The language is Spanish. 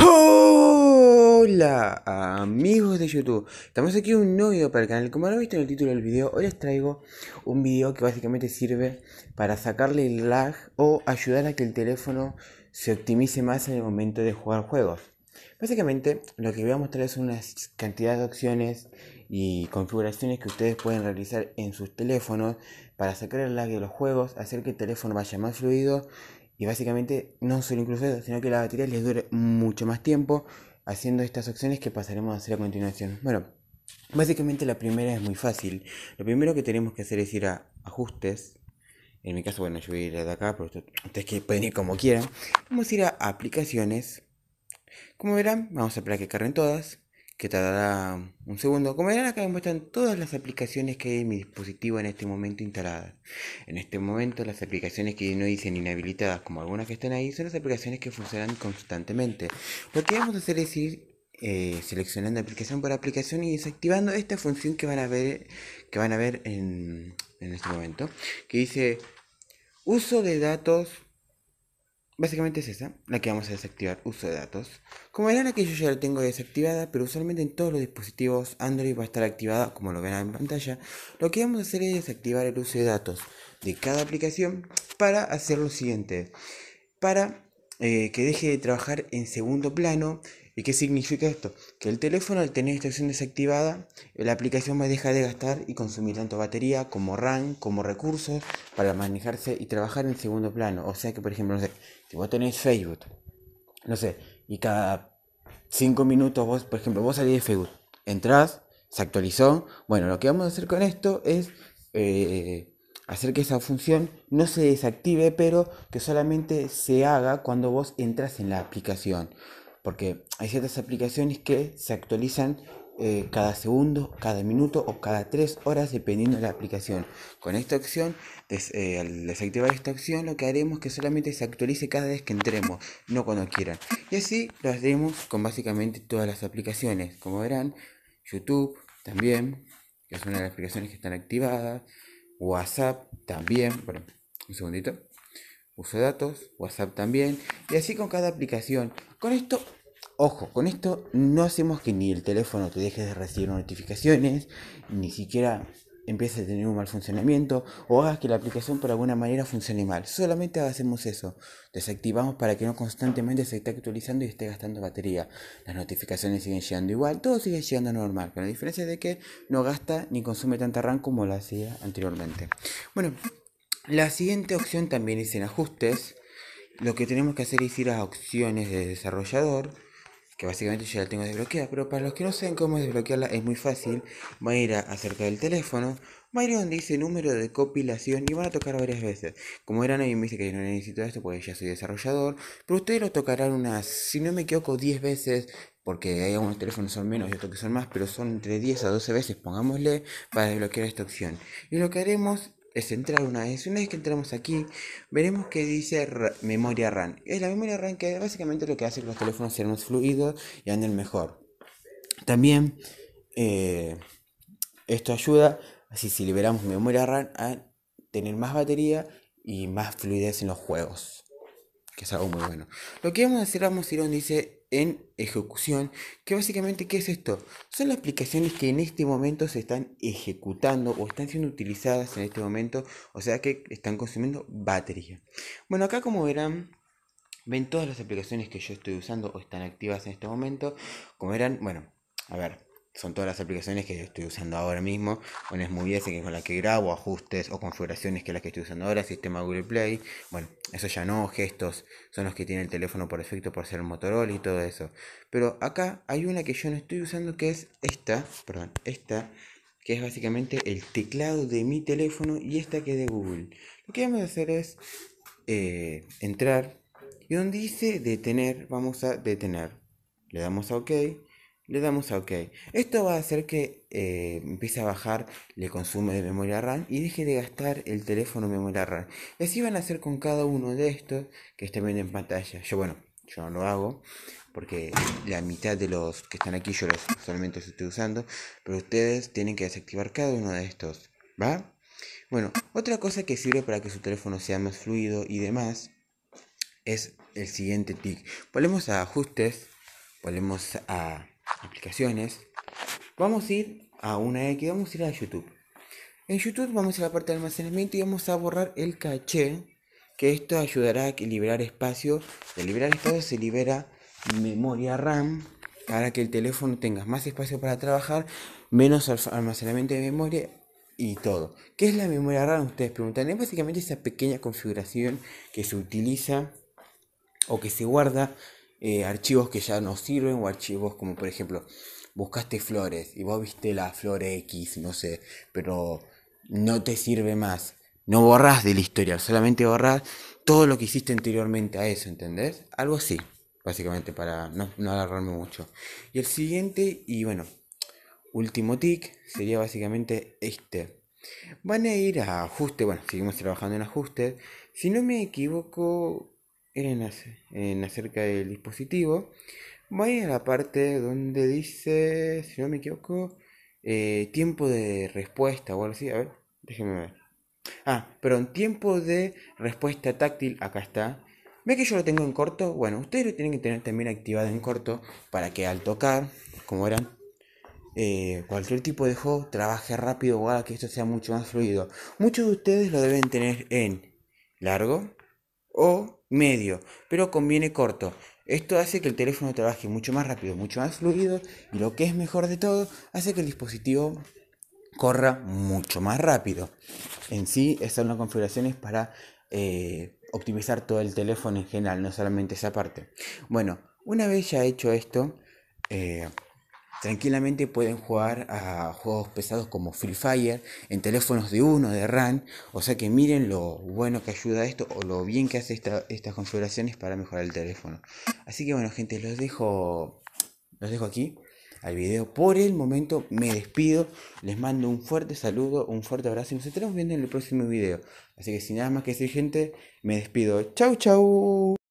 Hola amigos de YouTube, estamos aquí un nuevo video para el canal, como lo han visto en el título del video, hoy les traigo un video que básicamente sirve para sacarle el lag o ayudar a que el teléfono se optimice más en el momento de jugar juegos. Básicamente, lo que voy a mostrar es una cantidad de opciones y configuraciones que ustedes pueden realizar en sus teléfonos para sacar el lag de los juegos, hacer que el teléfono vaya más fluido y básicamente no solo incluso eso, sino que la batería les dure mucho más tiempo haciendo estas opciones que pasaremos a hacer a continuación. Bueno, básicamente la primera es muy fácil. Lo primero que tenemos que hacer es ir a ajustes. En mi caso, bueno, yo voy a ir de acá, pero ustedes pueden ir como quieran. Vamos a ir a aplicaciones como verán, vamos a esperar que carguen todas, que tardará un segundo. Como verán, acá me muestran todas las aplicaciones que hay en mi dispositivo en este momento instaladas. En este momento, las aplicaciones que no dicen inhabilitadas, como algunas que están ahí, son las aplicaciones que funcionan constantemente. Lo que vamos a hacer es ir eh, seleccionando aplicación por aplicación y desactivando esta función que van a ver que van a ver en, en este momento que dice uso de datos Básicamente es esa, la que vamos a desactivar uso de datos. Como verán aquí yo ya la tengo desactivada, pero usualmente en todos los dispositivos Android va a estar activada, como lo ven en pantalla. Lo que vamos a hacer es desactivar el uso de datos de cada aplicación para hacer lo siguiente. Para eh, que deje de trabajar en segundo plano ¿Y qué significa esto? Que el teléfono al tener esta opción desactivada, eh, la aplicación va a dejar de gastar y consumir tanto batería como RAM, como recursos para manejarse y trabajar en segundo plano. O sea que, por ejemplo, si vos tenés Facebook, no sé, y cada 5 minutos vos, por ejemplo, vos salís de Facebook, entras, se actualizó. Bueno, lo que vamos a hacer con esto es eh, hacer que esa función no se desactive, pero que solamente se haga cuando vos entras en la aplicación porque hay ciertas aplicaciones que se actualizan eh, cada segundo, cada minuto o cada tres horas dependiendo de la aplicación. Con esta opción, eh, al desactivar esta opción, lo que haremos es que solamente se actualice cada vez que entremos, no cuando quieran. Y así lo haremos con básicamente todas las aplicaciones. Como verán, YouTube también, que es una de las aplicaciones que están activadas. WhatsApp también, bueno, un segundito. Uso de datos, WhatsApp también. Y así con cada aplicación. Con esto Ojo, con esto no hacemos que ni el teléfono te deje de recibir notificaciones, ni siquiera empiece a tener un mal funcionamiento o hagas que la aplicación por alguna manera funcione mal. Solamente hacemos eso. Desactivamos para que no constantemente se esté actualizando y esté gastando batería. Las notificaciones siguen llegando igual, todo sigue llegando normal, con la diferencia de que no gasta ni consume tanta RAM como lo hacía anteriormente. Bueno, la siguiente opción también es en ajustes. Lo que tenemos que hacer es ir a opciones de desarrollador que básicamente ya la tengo desbloqueada, pero para los que no saben cómo desbloquearla es muy fácil, van a ir a, acerca del teléfono, van a ir donde dice número de compilación y van a tocar varias veces. Como verán, ahí me dice que no necesito esto porque ya soy desarrollador, pero ustedes lo tocarán unas, si no me equivoco, 10 veces, porque hay algunos teléfonos son menos y otros que son más, pero son entre 10 a 12 veces, pongámosle, para desbloquear esta opción. Y lo que haremos es entrar una vez. Una vez que entramos aquí, veremos que dice memoria RAM. Es la memoria RAM que básicamente lo que hace que los teléfonos sean más fluidos y anden mejor. También eh, esto ayuda, así si liberamos memoria RAM, a tener más batería y más fluidez en los juegos. Que es algo muy bueno. Lo que vamos a hacer, vamos a ir donde dice en ejecución, que básicamente, ¿qué es esto? Son las aplicaciones que en este momento se están ejecutando o están siendo utilizadas en este momento, o sea que están consumiendo batería. Bueno, acá como verán, ven todas las aplicaciones que yo estoy usando o están activas en este momento, como verán, bueno, a ver, son todas las aplicaciones que estoy usando ahora mismo. Una es S que es con la que grabo, ajustes o configuraciones que es la que estoy usando ahora, sistema Google Play. Bueno, eso ya no, gestos son los que tiene el teléfono por defecto por ser Motorola y todo eso. Pero acá hay una que yo no estoy usando que es esta, perdón, esta, que es básicamente el teclado de mi teléfono y esta que es de Google. Lo que vamos a hacer es eh, entrar y donde dice detener, vamos a detener. Le damos a OK le damos a OK. Esto va a hacer que eh, empiece a bajar, el consumo de memoria RAM y deje de gastar el teléfono en memoria RAM. Y así van a hacer con cada uno de estos que están viendo en pantalla. Yo, bueno, yo no lo hago porque la mitad de los que están aquí yo los solamente los estoy usando. Pero ustedes tienen que desactivar cada uno de estos. ¿Va? Bueno, otra cosa que sirve para que su teléfono sea más fluido y demás es el siguiente tic. Volvemos a ajustes, volvemos a aplicaciones, vamos a ir a una de vamos a ir a YouTube. En YouTube vamos a la parte de almacenamiento y vamos a borrar el caché, que esto ayudará a liberar espacio. De liberar espacio se libera memoria RAM para que el teléfono tenga más espacio para trabajar, menos almacenamiento de memoria y todo. ¿Qué es la memoria RAM? Ustedes preguntan. Es básicamente esa pequeña configuración que se utiliza o que se guarda eh, archivos que ya no sirven o archivos como por ejemplo buscaste flores y vos viste la flor X, no sé, pero no te sirve más. No borrás la historia, solamente borrás todo lo que hiciste anteriormente a eso, ¿entendés? Algo así, básicamente, para no, no agarrarme mucho. Y el siguiente, y bueno, último tic, sería básicamente este. Van a ir a ajuste, bueno, seguimos trabajando en ajuste. Si no me equivoco, en, acerca del dispositivo, Voy a la parte donde dice, si no me equivoco, eh, tiempo de respuesta o algo así. A ver, déjenme ver. Ah, perdón, tiempo de respuesta táctil, acá está. Ve que yo lo tengo en corto. Bueno, ustedes lo tienen que tener también activado en corto para que al tocar, como verán, eh, cualquier tipo de juego trabaje rápido o que esto sea mucho más fluido. Muchos de ustedes lo deben tener en largo o medio, pero conviene corto. Esto hace que el teléfono trabaje mucho más rápido, mucho más fluido y lo que es mejor de todo, hace que el dispositivo corra mucho más rápido. En sí, estas son las configuraciones para eh, optimizar todo el teléfono en general, no solamente esa parte. Bueno, una vez ya hecho esto, eh, Tranquilamente pueden jugar a juegos pesados como Free Fire en teléfonos de uno de RAM. O sea que miren lo bueno que ayuda esto o lo bien que hace estas configuraciones para mejorar el teléfono. Así que bueno gente, los dejo, los dejo aquí al video. Por el momento me despido. Les mando un fuerte saludo, un fuerte abrazo y nos estaremos viendo en el próximo video. Así que sin nada más que decir gente, me despido. Chau chau.